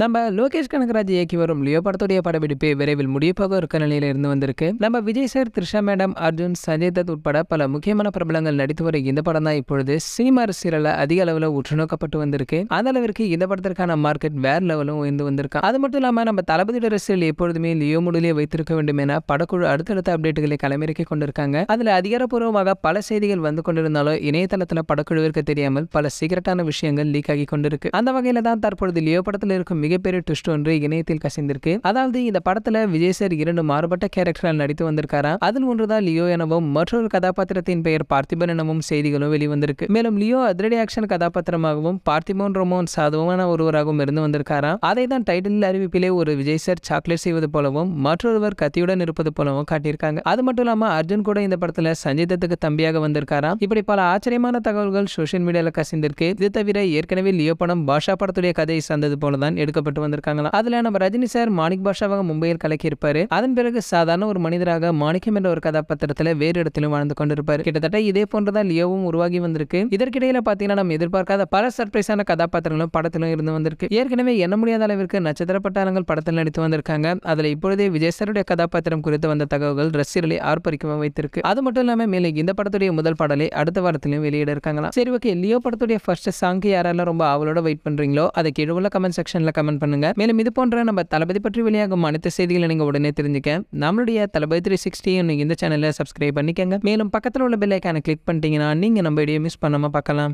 நம்ம லோகேஷ் கனகராஜ் இயக்கி வரும் லியோ படத்துடைய படப்பிடிப்பு விரைவில் முடியப்போக இருக்க நிலையில இருந்து வந்திருக்கு நம்ம விஜய் சார் த்ரிஷா மேடம் அர்ஜுன் சஞ்சய் தத் உட்பட பல முக்கியமான பிரபலங்கள் நடித்து வரும் இந்த படம் தான் இப்பொழுது சினிமா அரசியலில் அதிக அளவில் உற்றுநோக்கப்பட்டு வந்திருக்கு அந்த அளவிற்கு இந்த படத்திற்கான மார்க்கெட் வேற லெவலும் உயர்ந்து வந்திருக்கு அது மட்டும் இல்லாமல் நம்ம தளபதி அரசியல் எப்பொழுதுமே லியோ முடிலே வைத்திருக்க வேண்டும் என படக்குழு அடுத்தடுத்த அப்டேட்டுகளை களமிறக்கி கொண்டிருக்காங்க அதில் அதிகாரப்பூர்வமாக பல செய்திகள் வந்து கொண்டிருந்தாலும் இணையதளத்தில் படக்குழுவிற்கு தெரியாமல் பல சீக்கிரட்டான விஷயங்கள் லீக் ஆகி கொண்டிருக்கு அந்த வகையில் தான் தற்பொழுது லியோ படத்தில் இருக்கும் மிகப்பெரிய ட்விஸ்ட் ஒன்று இணையத்தில் கசிந்திருக்கு அதாவது இந்த படத்துல விஜய் சார் இரண்டு மாறுபட்ட கேரக்டர் நடித்து வந்திருக்காரா அதில் ஒன்றுதான் லியோ எனவும் மற்றொரு கதாபாத்திரத்தின் பெயர் பார்த்திபன் எனவும் செய்திகளும் வெளிவந்திருக்கு மேலும் லியோ அதிரடி ஆக்ஷன் கதாபாத்திரமாகவும் பார்த்திபன் ரொமோன் சாதுவான ஒருவராகவும் இருந்து வந்திருக்காரா அதை தான் டைட்டில் அறிவிப்பிலே ஒரு விஜய் சார் சாக்லேட் செய்வது போலவும் மற்றொருவர் கத்தியுடன் இருப்பது போலவும் காட்டியிருக்காங்க அது மட்டும் இல்லாம அர்ஜுன் கூட இந்த படத்துல சஞ்சய் தத்துக்கு தம்பியாக வந்திருக்காராம் இப்படி பல ஆச்சரியமான தகவல்கள் சோசியல் மீடியால கசிந்திருக்கு இது தவிர ஏற்கனவே லியோ படம் பாஷா படத்துடைய கதையை சந்தது போலதான் எடுக்க எடுக்கப்பட்டு வந்திருக்காங்களா அதுல நம்ம ரஜினி சார் மாணிக் பாஷாவாக மும்பையில் கலக்கியிருப்பாரு அதன் பிறகு சாதாரண ஒரு மனிதராக மாணிக்கம் என்ற ஒரு கதாபாத்திரத்துல வேறு இடத்திலும் வாழ்ந்து கொண்டிருப்பாரு கிட்டத்தட்ட இதே போன்றதான் லியோவும் உருவாகி வந்திருக்கு இதற்கிடையில பாத்தீங்கன்னா நம்ம எதிர்பார்க்காத பல சர்ப்ரைஸான கதாபாத்திரங்களும் படத்திலும் இருந்து வந்திருக்கு ஏற்கனவே என்ன முடியாத அளவிற்கு நட்சத்திர பட்டாளங்கள் படத்தில் நடித்து வந்திருக்காங்க அதுல இப்பொழுதே விஜய் சாருடைய கதாபாத்திரம் குறித்து வந்த தகவல்கள் ரசிகர்களை ஆர்ப்பரிக்கவும் வைத்திருக்கு அது மட்டும் இல்லாம மேலே இந்த படத்துடைய முதல் பாடலை அடுத்த வாரத்திலும் வெளியிட இருக்காங்களா சரி ஓகே லியோ படத்துடைய ஃபர்ஸ்ட் சாங்க்கு யாரெல்லாம் ரொம்ப அவளோட வெயிட் பண்றீங்களோ அதை கீழே உள்ள கமெண்ட் செக்ஷன்ல கமெண்ட் பண்ணுங்க மேலும் இது போன்ற நம்ம தளபதி பற்றி வெளியாகும் அனைத்து செய்திகளை நீங்கள் உடனே தெரிஞ்சுக்க நம்மளுடைய தளபதி த்ரீ சிக்ஸ்டியும் இந்த சேனலில் சப்ஸ்கிரைப் பண்ணிக்கங்க மேலும் பக்கத்தில் உள்ள பெல்லைக்கான கிளிக் பண்ணிட்டீங்கன்னா நீங்கள் நம்ம வீடியோ மிஸ் பண்ணாமல் பார்க்கலாம்